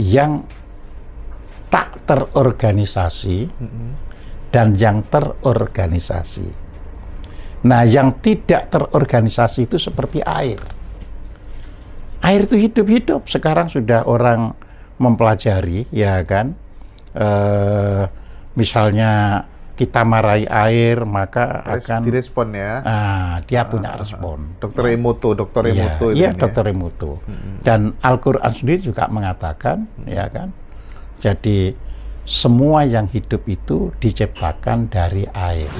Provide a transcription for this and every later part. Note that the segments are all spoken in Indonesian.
yang tak terorganisasi dan yang terorganisasi. Nah, yang tidak terorganisasi itu seperti air. Air itu hidup-hidup. Sekarang sudah orang mempelajari, ya kan? E, misalnya kita marahi air maka Res, akan direspon ya. Ah, dia ah, punya ah, ah. respon. Dokter ya. Emoto, dokter iya, iya, ya, Emoto Iya, dokter ya. Emoto. Dan Al-Qur'an sendiri juga mengatakan hmm. ya kan. Jadi semua yang hidup itu diciptakan dari air.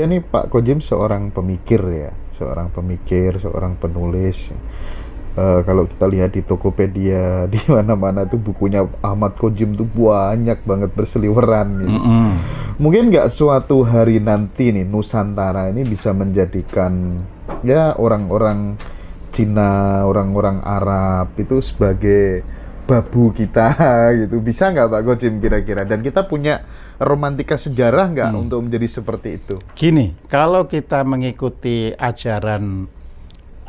dia nih Pak Kojim seorang pemikir ya seorang pemikir seorang penulis uh, kalau kita lihat di Tokopedia di mana-mana tuh bukunya Ahmad Kojim tuh banyak banget berseliweran gitu. mm -hmm. mungkin nggak suatu hari nanti nih Nusantara ini bisa menjadikan ya orang-orang Cina orang-orang Arab itu sebagai babu kita gitu bisa nggak Pak Gojim kira-kira dan kita punya romantika sejarah nggak hmm. untuk menjadi seperti itu gini kalau kita mengikuti ajaran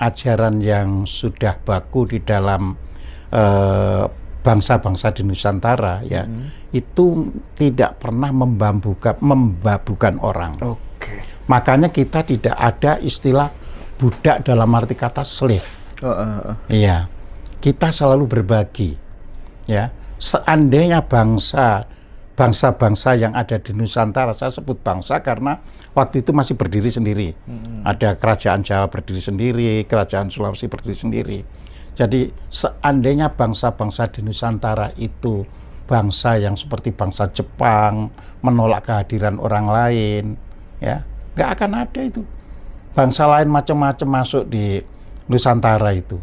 ajaran yang sudah baku di dalam eh, bangsa-bangsa eh, di Nusantara ya hmm. itu tidak pernah membambukan membabukan orang oke okay. makanya kita tidak ada istilah budak dalam arti kata slave uh, uh, uh. iya kita selalu berbagi ya seandainya bangsa bangsa-bangsa yang ada di Nusantara saya sebut bangsa karena waktu itu masih berdiri sendiri hmm. ada kerajaan Jawa berdiri sendiri kerajaan Sulawesi berdiri sendiri jadi seandainya bangsa-bangsa di Nusantara itu bangsa yang seperti bangsa Jepang menolak kehadiran orang lain ya nggak akan ada itu bangsa lain macam-macam masuk di Nusantara itu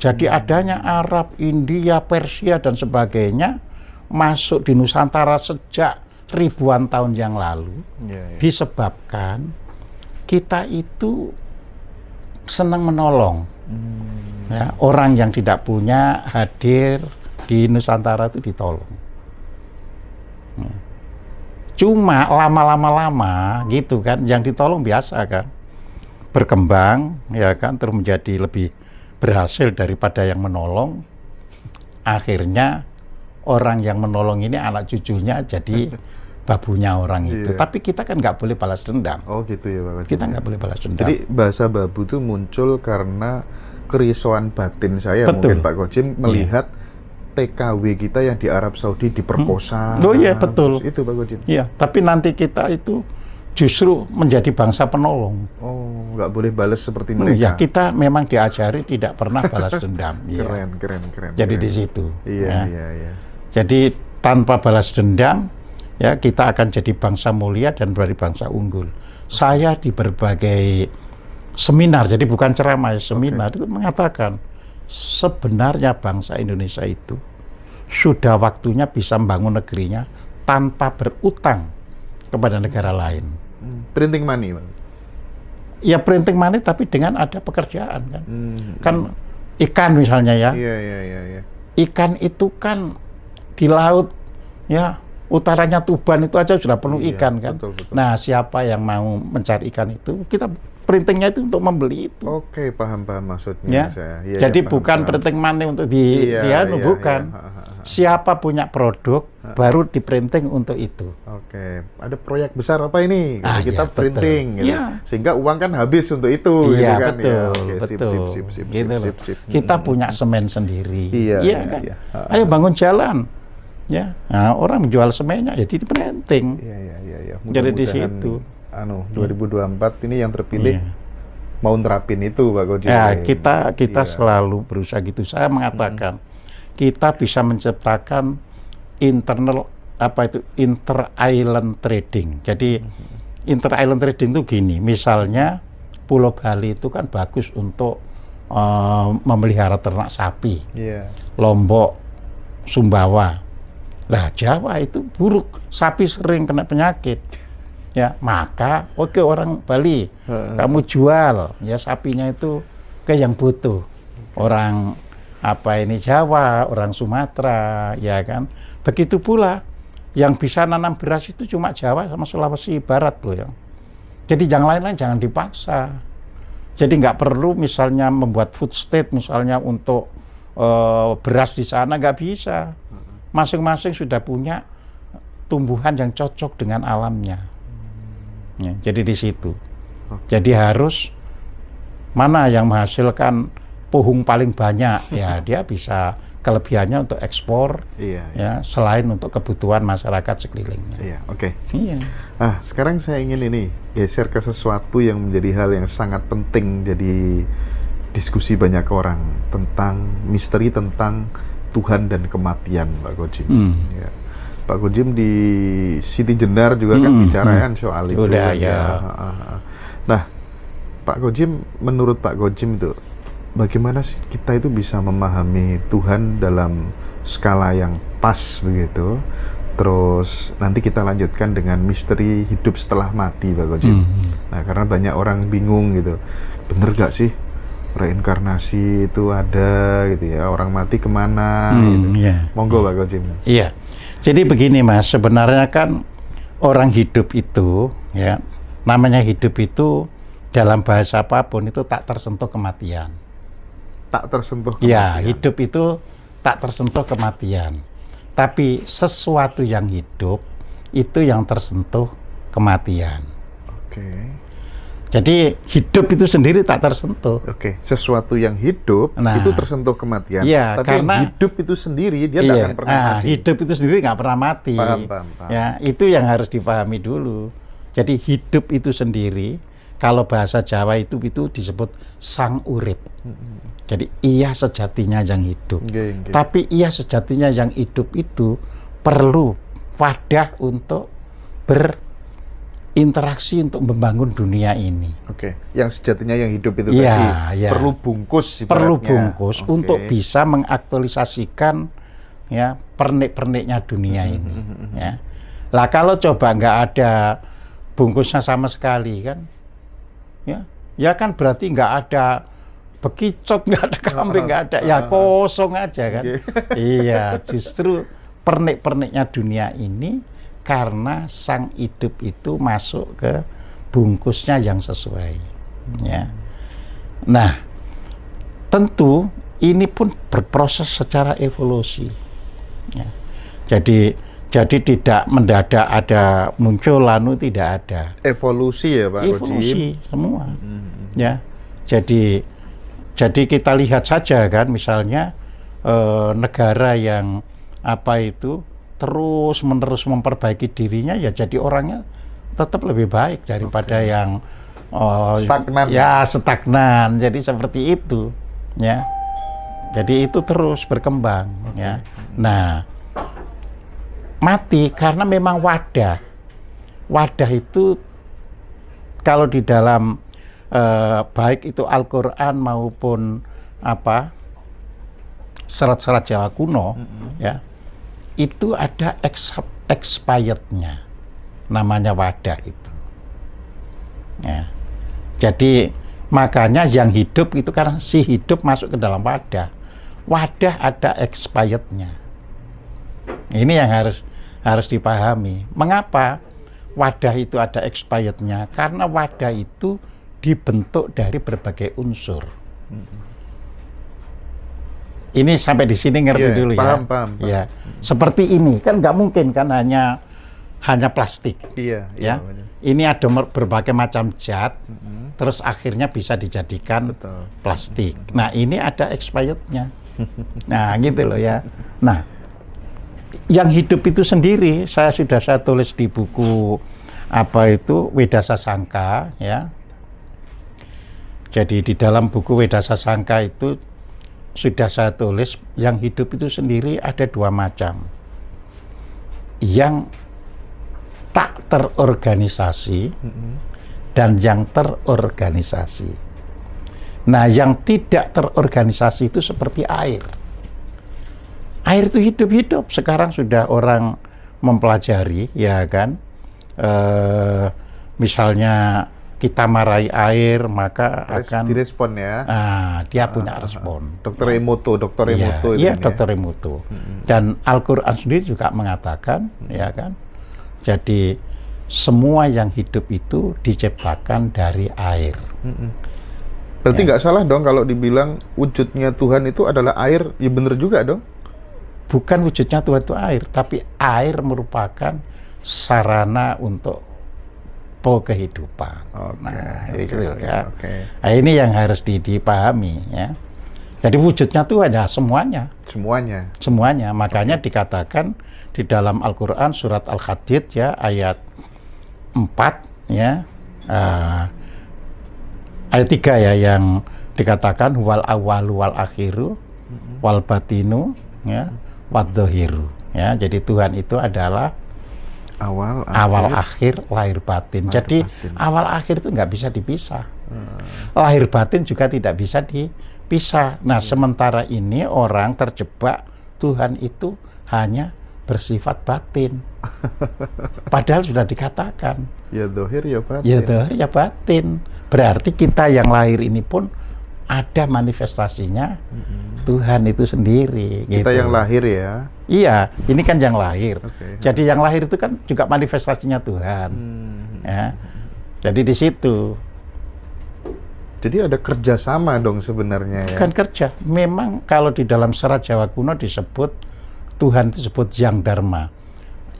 jadi hmm. adanya Arab, India, Persia dan sebagainya masuk di Nusantara sejak ribuan tahun yang lalu yeah, yeah. disebabkan kita itu senang menolong. Hmm. Ya, orang yang tidak punya hadir di Nusantara itu ditolong. Ya. Cuma lama-lama lama gitu kan, yang ditolong biasa kan, berkembang ya kan, terus menjadi lebih berhasil daripada yang menolong, akhirnya orang yang menolong ini anak cucunya jadi babunya orang itu. Iya. Tapi kita kan nggak boleh balas dendam. Oh gitu ya Bapak. Kita nggak boleh balas dendam. Jadi bahasa babu itu muncul karena kerisauan batin saya betul. mungkin Pak Gojim iya. melihat iya. TKW kita yang di Arab Saudi diperkosa. Mm-hmm. Oh iya betul. Itu Pak Gojim. Iya, tapi nanti kita itu justru menjadi bangsa penolong. Oh, nggak boleh balas seperti ini. ya kita memang diajari tidak pernah balas dendam. ya. Keren, keren, keren. Jadi keren. di situ. Iya, ya. iya, iya. Jadi tanpa balas dendam, ya kita akan jadi bangsa mulia dan dari bangsa unggul. Saya di berbagai seminar, jadi bukan ceramah, ya, seminar okay. itu mengatakan sebenarnya bangsa Indonesia itu sudah waktunya bisa membangun negerinya tanpa berutang kepada negara lain. Printing money, Bang. Ya printing money tapi dengan ada pekerjaan kan. Hmm. Kan hmm. ikan misalnya ya. Iya, iya, iya, iya, Ikan itu kan di laut ya utaranya Tuban itu aja sudah penuh iya, ikan kan. Betul, betul. Nah, siapa yang mau mencari ikan itu kita printingnya itu untuk membeli itu. Oke, paham-paham maksudnya ya. saya. Ya, iya, iya, Jadi ya, paham, bukan paham. printing money untuk di ya, dia ya, anu, iya, bukan. Ya. Siapa punya produk baru di printing untuk itu. Oke, ada proyek besar apa ini? Ah, kita ya, printing gitu. Ya. Sehingga uang kan habis untuk itu iya, gitu kan. Betul, ya, oke, betul. Sip, sip, sip, sip, gitu sip, sip, Kita hmm. punya semen sendiri. Iya, iya, iya kan. Iya. Ayo bangun jalan. Ya. Nah, orang jual semennya ya di printing. Iya, iya, iya, Jadi di situ anu 2024 hmm. ini yang terpilih yeah. mau nerapin itu Pak Goji. Ya, kita kita yeah. selalu berusaha gitu. Saya mengatakan hmm. kita bisa menciptakan internal apa itu inter island trading. Jadi hmm. inter island trading itu gini, misalnya Pulau Bali itu kan bagus untuk uh, memelihara ternak sapi. Yeah. Lombok, Sumbawa. Lah Jawa itu buruk, sapi sering kena penyakit ya maka oke okay, orang Bali uh, kamu jual ya sapinya itu ke yang butuh orang apa ini Jawa orang Sumatera ya kan begitu pula yang bisa nanam beras itu cuma Jawa sama Sulawesi Barat loh ya jadi yang lain-lain jangan dipaksa jadi nggak perlu misalnya membuat food state misalnya untuk uh, beras di sana nggak bisa masing-masing sudah punya tumbuhan yang cocok dengan alamnya Ya, jadi di situ. Jadi harus mana yang menghasilkan puhung paling banyak ya dia bisa kelebihannya untuk ekspor iya, iya. ya iya. selain untuk kebutuhan masyarakat sekelilingnya. Iya, oke. Okay. Iya. Ah, sekarang saya ingin ini geser ke sesuatu yang menjadi hal yang sangat penting jadi diskusi banyak orang tentang misteri tentang Tuhan dan kematian, Pak Koji. Hmm. Ya Pak Gojim di Siti Jenar juga kan hmm, hmm, kan bicara hmm. soal itu. Udah kan, ya. ya. Nah, Pak Gojim, menurut Pak Gojim itu bagaimana sih kita itu bisa memahami Tuhan dalam skala yang pas begitu? Terus nanti kita lanjutkan dengan misteri hidup setelah mati, Pak Gojim. Hmm, hmm. Nah, karena banyak orang bingung gitu, bener gak sih reinkarnasi itu ada gitu ya? Orang mati kemana? Hmm, gitu. yeah. Monggo, Pak Gojim. Iya. Yeah jadi begini Mas, sebenarnya kan orang hidup itu ya, namanya hidup itu dalam bahasa apapun itu tak tersentuh kematian. Tak tersentuh ya, kematian. Ya, hidup itu tak tersentuh kematian. Tapi sesuatu yang hidup itu yang tersentuh kematian. Oke. Okay. Jadi hidup itu sendiri tak tersentuh. Oke, sesuatu yang hidup nah, itu tersentuh kematian. Iya, Tapi karena hidup itu sendiri dia iya, akan pernah nah, mati. Hidup itu sendiri nggak pernah mati. Paham, paham, paham. Ya, itu yang harus dipahami dulu. Jadi hidup itu sendiri, kalau bahasa Jawa itu itu disebut sang urip. Mm-hmm. Jadi ia sejatinya yang hidup. Okay, okay. Tapi ia sejatinya yang hidup itu perlu wadah untuk ber interaksi untuk membangun dunia ini. Oke, yang sejatinya yang hidup itu ya, tadi ya. perlu bungkus. Ibaratnya. Perlu bungkus okay. untuk bisa mengaktualisasikan ya pernik-perniknya dunia hmm, ini. Hmm, hmm, ya, lah kalau coba nggak ada bungkusnya sama sekali kan, ya, ya kan berarti nggak ada bekicot, nggak ada kambing, nggak ada, ya ah, ah, ah. kosong aja kan. Okay. iya, justru pernik-perniknya dunia ini karena sang hidup itu masuk ke bungkusnya yang sesuai ya nah tentu ini pun berproses secara evolusi ya. jadi jadi tidak mendadak ada muncul lalu tidak ada evolusi ya pak evolusi Rojim. semua hmm. ya jadi jadi kita lihat saja kan misalnya eh, negara yang apa itu terus menerus memperbaiki dirinya ya jadi orangnya tetap lebih baik daripada okay. yang oh, stagnan ya stagnan jadi seperti itu ya jadi itu terus berkembang okay. ya nah mati karena memang wadah wadah itu kalau di dalam eh, baik itu Al-Qur'an maupun apa serat-serat Jawa kuno mm -hmm. ya itu ada expirednya namanya wadah itu ya. jadi makanya yang hidup itu karena si hidup masuk ke dalam wadah wadah ada expirednya ini yang harus harus dipahami mengapa wadah itu ada expirednya karena wadah itu dibentuk dari berbagai unsur ini sampai di sini ngerti yeah, dulu paham, ya. Paham, paham. Ya. Seperti ini kan nggak mungkin kan hanya hanya plastik. Iya, iya ya. Iya, ini ada berbagai macam zat mm -hmm. terus akhirnya bisa dijadikan Betul. plastik. Mm -hmm. Nah, ini ada expirednya. nah, gitu loh ya. Nah, yang hidup itu sendiri saya sudah saya tulis di buku apa itu Wedasa Sangka ya. Jadi di dalam buku Wedasa Sangka itu sudah saya tulis, yang hidup itu sendiri ada dua macam. Yang tak terorganisasi dan yang terorganisasi. Nah, yang tidak terorganisasi itu seperti air. Air itu hidup-hidup. Sekarang sudah orang mempelajari, ya kan? eh, misalnya kita marahi air maka Res, akan direspon ya. Ah, dia punya ah, ah, ah. respon. Dokter ya. Emoto, dokter Emoto Iya, iya kan ya, Emoto. Dan Al-Qur'an sendiri juga mengatakan hmm. ya kan. Jadi semua yang hidup itu diciptakan dari air. Hmm. Berarti ya. nggak ya. salah dong kalau dibilang wujudnya Tuhan itu adalah air, ya bener juga dong. Bukan wujudnya Tuhan itu air, tapi air merupakan sarana untuk tempo kehidupan. Okay. Nah, okay. itu ya. Okay. Nah, ini yang harus dipahami ya. Jadi wujudnya itu ada semuanya. Semuanya. Semuanya. Makanya okay. dikatakan di dalam Al-Qur'an surat Al-Hadid ya ayat 4 ya. Uh, ayat 3 ya yang dikatakan wal awalu wal akhiru wal batinu ya wadzohiru ya jadi Tuhan itu adalah awal awal akhir, akhir lahir batin. Lahir Jadi batin. awal akhir itu nggak bisa dipisah. Hmm. Lahir batin juga tidak bisa dipisah. Nah, hmm. sementara ini orang terjebak Tuhan itu hanya bersifat batin. Padahal sudah dikatakan. Ya dohir ya batin. Ya dohir ya batin. Berarti kita yang lahir ini pun ada manifestasinya Tuhan itu sendiri. Kita gitu. yang lahir ya. Iya, ini kan yang lahir. Okay. Jadi yang lahir itu kan juga manifestasinya Tuhan. hmm Ya. Jadi di situ. Jadi ada kerjasama dong sebenarnya ya. Bukan kerja. Memang kalau di dalam serat Jawa kuno disebut Tuhan disebut yang dharma.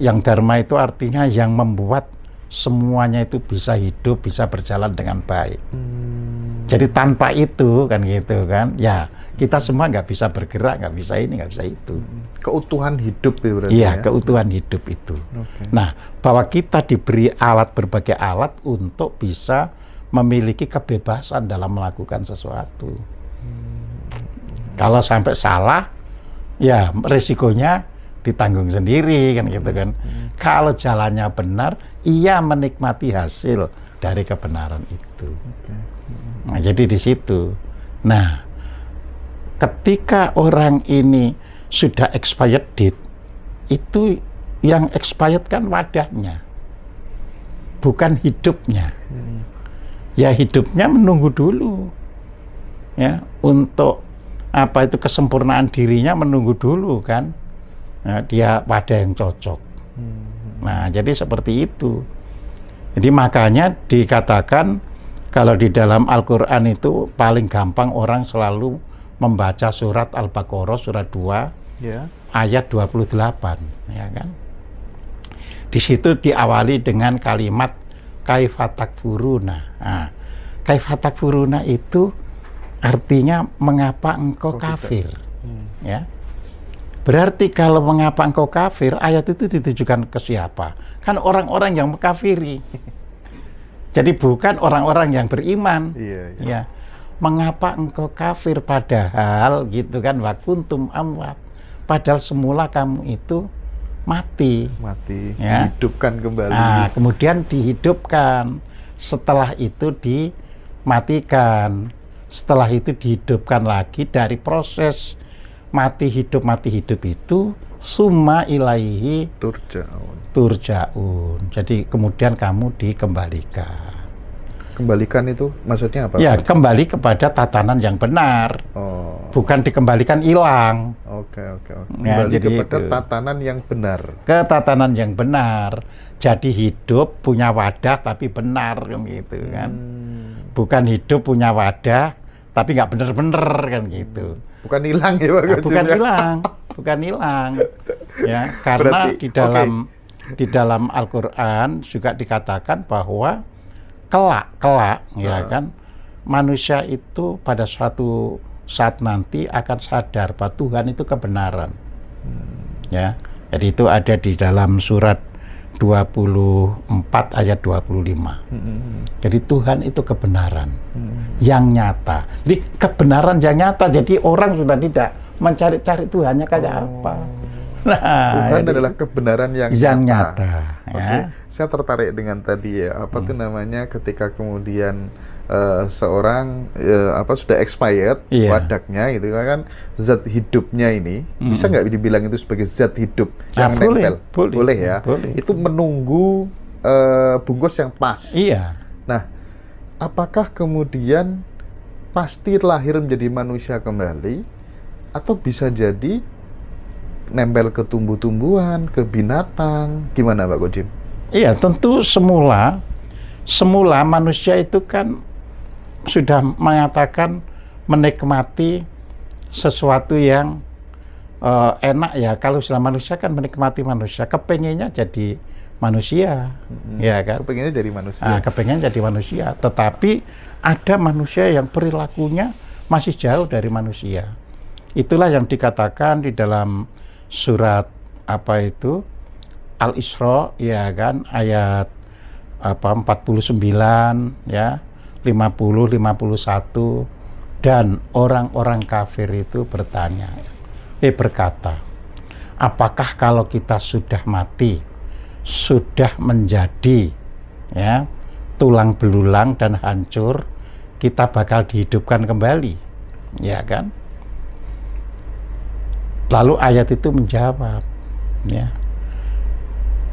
Yang dharma itu artinya yang membuat semuanya itu bisa hidup, bisa berjalan dengan baik. Hmm. Jadi tanpa itu kan gitu kan, ya kita semua nggak bisa bergerak, nggak bisa ini, nggak bisa itu. Hmm. Keutuhan hidup ya berarti. Iya, ya? keutuhan hidup itu. Okay. Nah, bahwa kita diberi alat berbagai alat untuk bisa memiliki kebebasan dalam melakukan sesuatu. Hmm. Kalau sampai salah, ya resikonya ditanggung sendiri kan gitu kan. Hmm, hmm. Kalau jalannya benar, ia menikmati hasil dari kebenaran itu. Okay. Nah, jadi di situ. Nah, ketika orang ini sudah expired date, itu yang expired kan wadahnya, bukan hidupnya. Hmm. Ya hidupnya menunggu dulu, ya untuk apa itu kesempurnaan dirinya menunggu dulu kan nah, dia pada yang cocok. Hmm. Nah, jadi seperti itu. Jadi makanya dikatakan kalau di dalam Al-Qur'an itu paling gampang orang selalu membaca surat Al-Baqarah surat 2 yeah. ayat 28, ya kan? Di situ diawali dengan kalimat kaifatak furuna. Nah, furuna itu artinya mengapa engkau kafir, hmm. ya? Berarti kalau mengapa engkau kafir, ayat itu ditujukan ke siapa? Kan orang-orang yang mengkafiri. Jadi bukan orang-orang yang beriman. Iya, iya. Ya. Mengapa engkau kafir padahal gitu kan wakuntum amwat. Padahal semula kamu itu mati. Mati. Ya. Dihidupkan kembali. Nah, kemudian dihidupkan. Setelah itu dimatikan. Setelah itu dihidupkan lagi dari proses mati hidup mati hidup itu summa ilaihi turjaun. Turjaun. Jadi kemudian kamu dikembalikan. Kembalikan itu maksudnya apa? Ya, kembali kepada tatanan yang benar. Oh. Bukan dikembalikan hilang. Oke, okay, oke, okay, oke. Okay. Ya, kembali ya, jadi kepada itu. tatanan yang benar. Ke tatanan yang benar. Jadi hidup punya wadah tapi benar gitu kan. Hmm. Bukan hidup punya wadah tapi nggak bener-bener kan gitu. Bukan hilang ya Pak nah, Bukan ya? hilang, bukan hilang. Ya, karena Berarti, di dalam okay. di dalam Al-Qur'an juga dikatakan bahwa kelak kelak nah. ya ah. kan manusia itu pada suatu saat nanti akan sadar bahwa Tuhan itu kebenaran. Hmm. Ya. Jadi itu ada di dalam surat 24 ayat 25. Hmm. Jadi Tuhan itu kebenaran hmm. yang nyata. Jadi kebenaran yang nyata. Jadi orang sudah tidak mencari-cari Tuhannya kayak oh. apa. Nah, Tuhan jadi, adalah kebenaran yang, yang nyata. nyata. Ya. Oke, saya tertarik dengan tadi ya apa hmm. tuh namanya ketika kemudian Eh, seorang uh, apa sudah expired yeah. wadaknya gitu ya kan zat hidupnya ini mm. bisa nggak dibilang itu sebagai zat hidup ah, yang boleh, nempel boleh, boleh ya boleh. itu menunggu uh, bungkus yang pas iya nah apakah kemudian pasti lahir menjadi manusia kembali atau bisa jadi nempel ke tumbuh-tumbuhan ke binatang gimana Pak Gojim? Iya tentu semula semula manusia itu kan sudah mengatakan menikmati sesuatu yang uh, enak ya kalau sudah manusia kan menikmati manusia kepengennya jadi manusia hmm. ya kan kepengennya dari manusia nah, kepengen jadi manusia tetapi ada manusia yang perilakunya masih jauh dari manusia itulah yang dikatakan di dalam surat apa itu Al Isra ya kan ayat apa 49 ya 50, 51 dan orang-orang kafir itu bertanya, eh berkata, apakah kalau kita sudah mati, sudah menjadi ya tulang belulang dan hancur, kita bakal dihidupkan kembali, ya kan? Lalu ayat itu menjawab, ya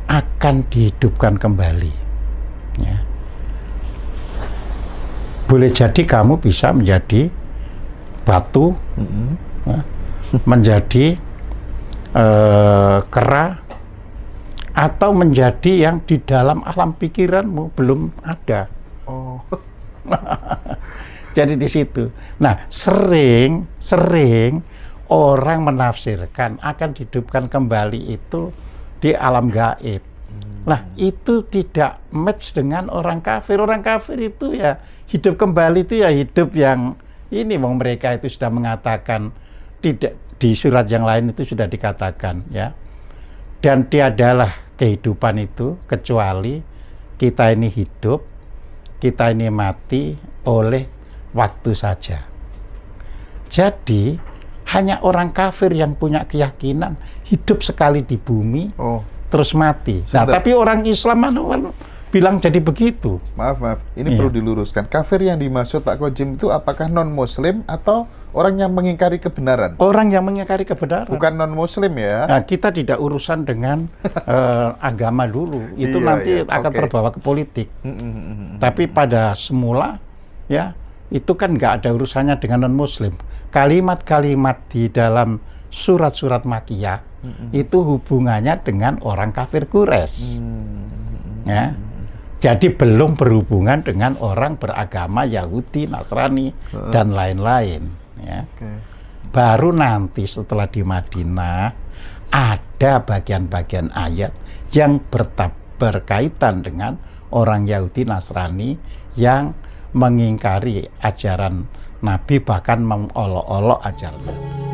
akan dihidupkan kembali, ya boleh jadi kamu bisa menjadi batu, mm-hmm. Ya, menjadi eh, kera, atau menjadi yang di dalam alam pikiranmu belum ada. Oh. jadi di situ. Nah, sering, sering orang menafsirkan akan dihidupkan kembali itu di alam gaib. Nah, itu tidak match dengan orang kafir. Orang kafir itu ya hidup kembali itu ya hidup yang ini wong mereka itu sudah mengatakan tidak di surat yang lain itu sudah dikatakan ya. Dan tiadalah kehidupan itu kecuali kita ini hidup, kita ini mati oleh waktu saja. Jadi hanya orang kafir yang punya keyakinan hidup sekali di bumi, oh terus mati. Nah, tapi orang Islam mana anu, bilang jadi begitu. Maaf, maaf. Ini iya. perlu diluruskan. Kafir yang dimaksud Pak Kojim itu apakah non-muslim atau orang yang mengingkari kebenaran? Orang yang mengingkari kebenaran. Bukan non-muslim ya. Nah, kita tidak urusan dengan uh, agama dulu. Itu iya, nanti iya. akan okay. terbawa ke politik. Hmm, hmm, hmm, tapi pada semula ya, itu kan nggak ada urusannya dengan non-muslim. Kalimat-kalimat di dalam surat-surat makiyah itu hubungannya dengan orang kafir Quraisy. Hmm. Ya. Jadi belum berhubungan dengan orang beragama Yahudi, Nasrani hmm. dan lain-lain, ya. Okay. Baru nanti setelah di Madinah ada bagian-bagian ayat yang bertab berkaitan dengan orang Yahudi Nasrani yang mengingkari ajaran Nabi bahkan mengolok-olok ajaran Nabi.